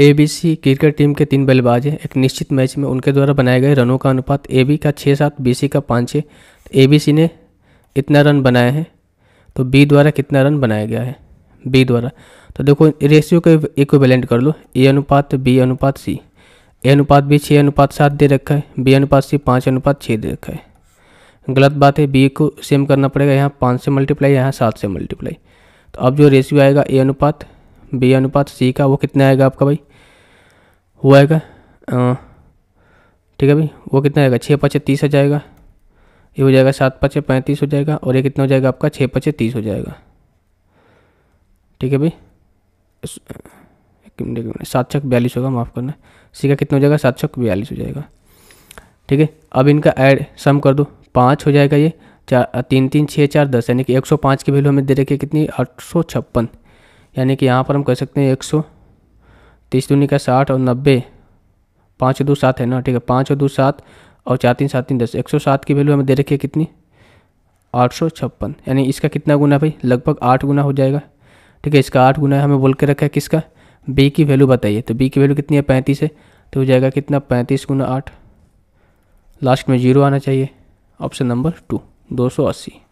ABC cricket team के तीन बल्लेबाज हैं एक निश्चित मैच में उनके द्वारा बनाए गए रनों का अनुपात बी का छः सात सी का पाँच छः तो सी ने इतना रन बनाए हैं तो बी द्वारा कितना रन बनाया गया है बी द्वारा तो देखो रेशियो को इक्विवेलेंट कर लो ए अनुपात बी अनुपात सी ए अनुपात बी छः अनुपात सात दे रखा है बी अनुपात सी पाँच अनुपात छः दे रखा है गलत बात है बी को सेम करना पड़ेगा यहाँ पाँच से मल्टीप्लाई यहाँ सात से मल्टीप्लाई तो अब जो रेशियो आएगा ए अनुपात बी अनुपात सी का वो कितना आएगा आपका भाई वो आएगा ठीक है भाई वो कितना आएगा छः पचे तीस हो जाएगा ये हो जाएगा सात पचे पैंतीस हो जाएगा और ये कितना हो जाएगा आपका छः पचे तीस हो जाएगा ठीक है भाई एक मिनट एक मिनट सात छक बयालीस होगा माफ़ करना सी का कितना हो जाएगा सात छक बयालीस हो जाएगा ठीक है अब इनका ऐड सम कर दो पाँच हो जाएगा ये चार तीन तीन छः चार दस यानी कि एक सौ पाँच की वैल्यू हमें दे रखी है कितनी आठ सौ छप्पन यानी कि यहाँ पर हम कह सकते हैं एक सौ तीस दूनी का साठ और नब्बे पाँच दो सात है ना ठीक है पाँच और दो सात और चार तीन सात तीन दस एक सौ सात की वैल्यू हमें दे रखी है कितनी आठ सौ छप्पन यानी इसका कितना गुना भाई लगभग आठ गुना हो जाएगा ठीक है इसका आठ गुना है हमें बोल के रखा है किसका बी की वैल्यू बताइए तो बी की वैल्यू कितनी है पैंतीस है तो हो जाएगा कितना पैंतीस गुना आठ लास्ट में जीरो आना चाहिए ऑप्शन नंबर टू दो सौ अस्सी